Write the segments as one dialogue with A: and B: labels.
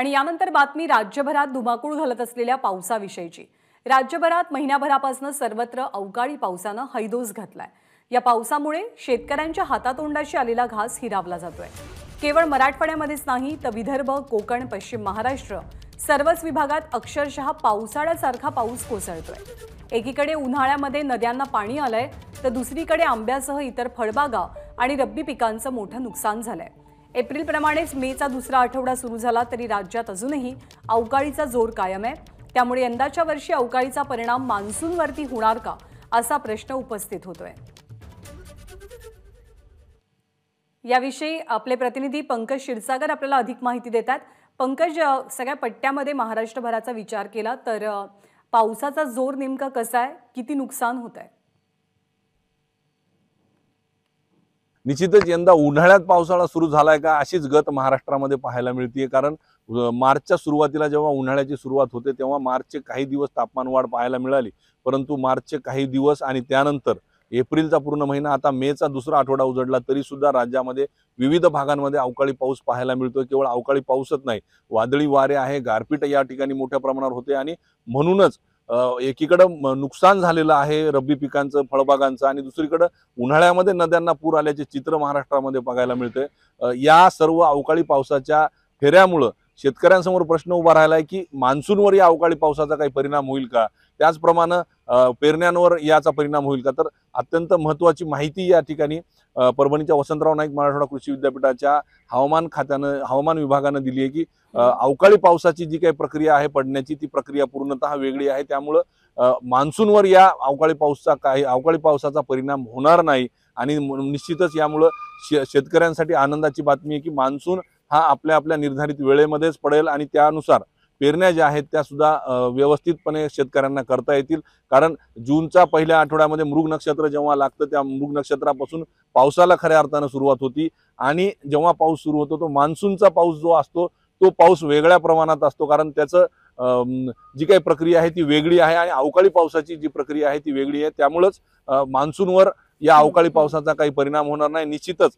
A: आणि यानंतर बातमी राज्यभरात धुमाकूळ घालत असलेल्या पावसाविषयीची राज्यभरात महिन्याभरापासून सर्वत्र अवकाळी पावसानं हैदोस घातलाय या पावसामुळे शेतकऱ्यांच्या हातातोंडाशी आलेला घास हिरावला जातोय केवळ मराठवाड्यामध्येच नाही तर विदर्भ कोकण पश्चिम महाराष्ट्र सर्वच विभागात अक्षरशः पावसाळ्यासारखा पाऊस कोसळतोय एकीकडे उन्हाळ्यामध्ये नद्यांना पाणी आलंय तर दुसरीकडे आंब्यासह इतर फळबागा आणि रब्बी पिकांचं मोठं नुकसान झालंय एप्रिलप्रमाणेच मेचा दुसरा आठवडा सुरू झाला तरी राज्यात अजूनही अवकाळीचा जोर कायम आहे त्यामुळे यंदाच्या वर्षी अवकाळीचा परिणाम मान्सूनवरती होणार का असा प्रश्न उपस्थित होतोय याविषयी आपले प्रतिनिधी पंकज क्षीरसागर आपल्याला अधिक माहिती देतात पंकज सगळ्या पट्ट्यामध्ये महाराष्ट्रभराचा विचार केला तर पावसाचा जोर नेमका कसा आहे किती नुकसान होत आहे
B: निश्चितच यंदा उन्हाळ्यात पावसाळा सुरू झालाय का अशीच गत महाराष्ट्रामध्ये पाहायला मिळते कारण मार्चच्या सुरुवातीला जेव्हा उन्हाळ्याची सुरुवात होते तेव्हा मार्चचे काही दिवस तापमान वाढ पाहायला मिळाली परंतु मार्चचे काही दिवस आणि त्यानंतर एप्रिलचा पूर्ण महिना आता मेचा दुसरा आठवडा उजडला तरी सुद्धा राज्यामध्ये विविध भागांमध्ये अवकाळी पाऊस पाहायला मिळतोय केवळ अवकाळी पाऊसच नाही वादळी वारे आहे गारपीट या ठिकाणी मोठ्या प्रमाणावर होते आणि म्हणूनच एकीकडं नुकसान झालेलं आहे रब्बी पिकांचं फळबागांचं आणि दुसरीकडं उन्हाळ्यामध्ये नद्यांना पूर आल्याचे चित्र महाराष्ट्रामध्ये बघायला मिळते या सर्व अवकाळी पावसाच्या फेऱ्यामुळं शेतकऱ्यांसमोर प्रश्न उभा राहिला आहे की मान्सूनवर या अवकाळी पावसाचा काही परिणाम होईल का त्याचप्रमाणे पेरण्यांवर याचा परिणाम होईल का तर अत्यंत महत्त्वाची माहिती या ठिकाणी परभणीच्या वसंतराव नाईक मराठवाडा कृषी विद्यापीठाच्या हवामान खात्यानं हवामान विभागानं दिली आहे की अवकाळी पावसाची जी काही प्रक्रिया आहे पडण्याची ती प्रक्रिया पूर्णतः वेगळी आहे त्यामुळं मान्सूनवर या अवकाळी पाऊसचा काही अवकाळी पावसाचा परिणाम होणार नाही आणि निश्चितच यामुळं शे शेतकऱ्यांसाठी आनंदाची बातमी आहे की मान्सून हा आपल्या आपल्या निर्धारित वेळेमध्येच पडेल आणि त्यानुसार पेरण्या ज्या आहेत त्या सुद्धा व्यवस्थितपणे शेतकऱ्यांना करता येतील कारण जूनचा पहिल्या आठवड्यामध्ये मृग नक्षत्र जेव्हा लागतं त्या मृग नक्षत्रापासून पावसाला खऱ्या अर्थानं सुरुवात होती आणि जेव्हा पाऊस सुरू होतो तो मान्सूनचा पाऊस जो असतो तो पाऊस वेगळ्या प्रमाणात असतो कारण त्याचं जी काही प्रक्रिया आहे ती वेगळी आहे आणि अवकाळी पावसाची जी प्रक्रिया आहे ती वेगळी आहे त्यामुळंच मान्सूनवर या अवकाळी पावसाचा काही परिणाम होणार नाही निश्चितच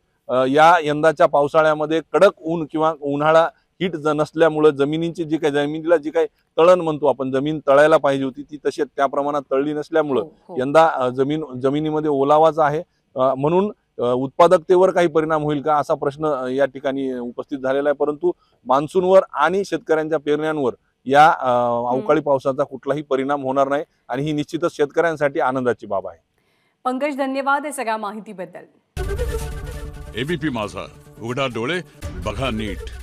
B: या यंदाच्या पावसाळ्यामध्ये कडक ऊन किंवा उन्हाळा हीट ज नसल्यामुळं जमिनीची जी काही जमिनीला जी काही तळण म्हणतो आपण जमीन तळायला पाहिजे होती ती तशी त्या प्रमाणात तळली नसल्यामुळं हो, हो. यंदा जमीन जमिनीमध्ये ओलावाचा आहे म्हणून उत्पादकतेवर काही परिणाम होईल का असा प्रश्न या ठिकाणी उपस्थित झालेला आहे परंतु मान्सूनवर आणि शेतकऱ्यांच्या पेरण्यांवर या अवकाळी पावसाचा कुठलाही परिणाम होणार नाही आणि ही निश्चितच शेतकऱ्यांसाठी आनंदाची बाब आहे
A: पंकज धन्यवाद या सगळ्या माहितीबद्दल एबीपी माझा उघडा डोळे बघा नीट